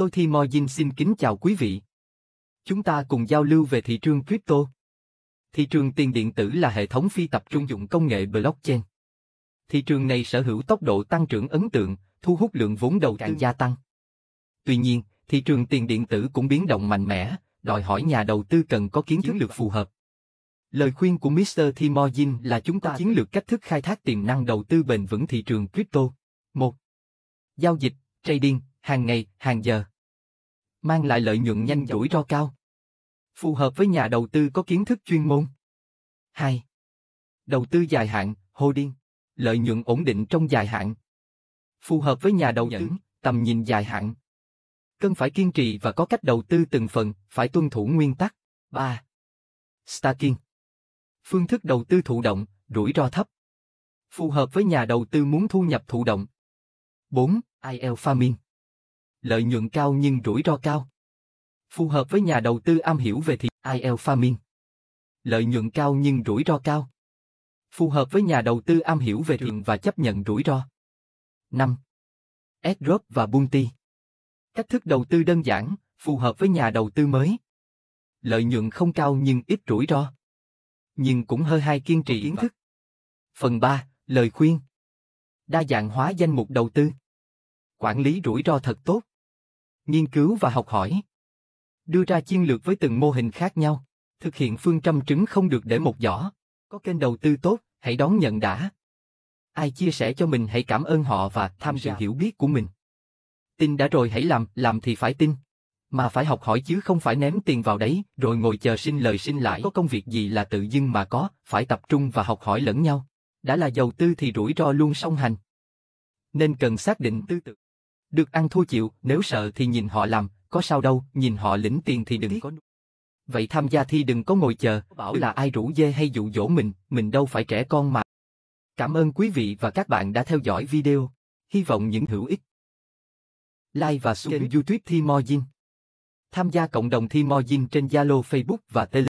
Tôi Thi Mo Jin xin kính chào quý vị. Chúng ta cùng giao lưu về thị trường crypto. Thị trường tiền điện tử là hệ thống phi tập trung dụng công nghệ blockchain. Thị trường này sở hữu tốc độ tăng trưởng ấn tượng, thu hút lượng vốn đầu tư gia tăng. Tuy nhiên, thị trường tiền điện tử cũng biến động mạnh mẽ, đòi hỏi nhà đầu tư cần có kiến lược phù hợp. Lời khuyên của Mr. Timojin là chúng ta chiến lược cách thức khai thác tiềm năng đầu tư bền vững thị trường crypto. 1. Giao dịch, trading, hàng ngày, hàng giờ mang lại lợi nhuận nhanh rủi ro cao. Phù hợp với nhà đầu tư có kiến thức chuyên môn. 2. Đầu tư dài hạn, holding. Lợi nhuận ổn định trong dài hạn. Phù hợp với nhà đầu tư, tầm nhìn dài hạn. Cần phải kiên trì và có cách đầu tư từng phần, phải tuân thủ nguyên tắc. 3. Staking. Phương thức đầu tư thụ động, rủi ro thấp. Phù hợp với nhà đầu tư muốn thu nhập thụ động. 4. IL Farming lợi nhuận cao nhưng rủi ro cao. Phù hợp với nhà đầu tư am hiểu về thị IL Farming. Lợi nhuận cao nhưng rủi ro cao. Phù hợp với nhà đầu tư am hiểu về thị và chấp nhận rủi ro. 5. AdDrop và Bunty, Cách thức đầu tư đơn giản, phù hợp với nhà đầu tư mới. Lợi nhuận không cao nhưng ít rủi ro. Nhưng cũng hơi hay kiên trì kiến thức. Phần 3, lời khuyên. Đa dạng hóa danh mục đầu tư. Quản lý rủi ro thật tốt nghiên cứu và học hỏi. Đưa ra chiến lược với từng mô hình khác nhau, thực hiện phương trăm trứng không được để một giỏ. Có kênh đầu tư tốt, hãy đón nhận đã. Ai chia sẻ cho mình hãy cảm ơn họ và tham dự dạ. hiểu biết của mình. Tin đã rồi hãy làm, làm thì phải tin. Mà phải học hỏi chứ không phải ném tiền vào đấy, rồi ngồi chờ xin lời xin lại. Có công việc gì là tự dưng mà có, phải tập trung và học hỏi lẫn nhau. Đã là đầu tư thì rủi ro luôn song hành. Nên cần xác định tư tưởng. Được ăn thua chịu, nếu sợ thì nhìn họ làm, có sao đâu, nhìn họ lĩnh tiền thì đừng có... Vậy tham gia thi đừng có ngồi chờ, bảo là ai rủ dê hay dụ dỗ mình, mình đâu phải trẻ con mà. Cảm ơn quý vị và các bạn đã theo dõi video. Hy vọng những hữu ích. Like và subscribe kênh youtube Thi Mojin. Tham gia cộng đồng Thi Mojin trên Zalo Facebook và Telegram.